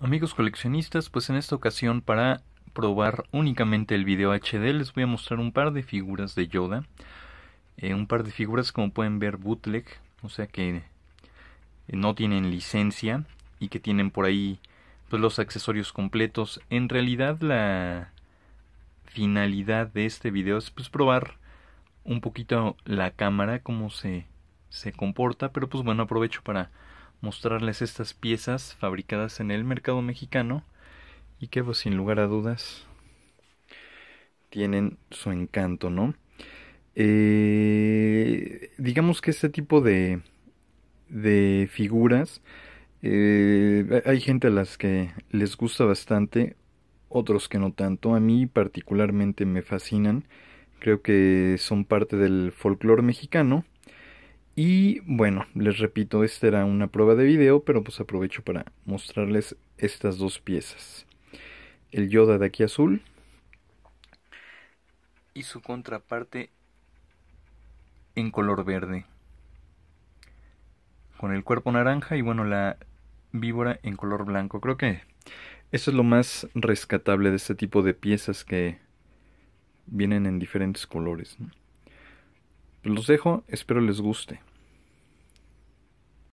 Amigos coleccionistas, pues en esta ocasión para probar únicamente el video HD les voy a mostrar un par de figuras de Yoda. Eh, un par de figuras como pueden ver bootleg, o sea que eh, no tienen licencia y que tienen por ahí pues, los accesorios completos. En realidad la finalidad de este video es pues probar un poquito la cámara, cómo se, se comporta, pero pues bueno aprovecho para mostrarles estas piezas fabricadas en el mercado mexicano y que pues, sin lugar a dudas tienen su encanto, ¿no? Eh, digamos que este tipo de, figuras eh, hay gente a las que les gusta bastante, otros que no tanto. A mí particularmente me fascinan. Creo que son parte del folclore mexicano. Y bueno, les repito, esta era una prueba de video, pero pues aprovecho para mostrarles estas dos piezas. El Yoda de aquí azul y su contraparte en color verde. Con el cuerpo naranja y bueno, la víbora en color blanco. Creo que eso es lo más rescatable de este tipo de piezas que vienen en diferentes colores. Los dejo, espero les guste.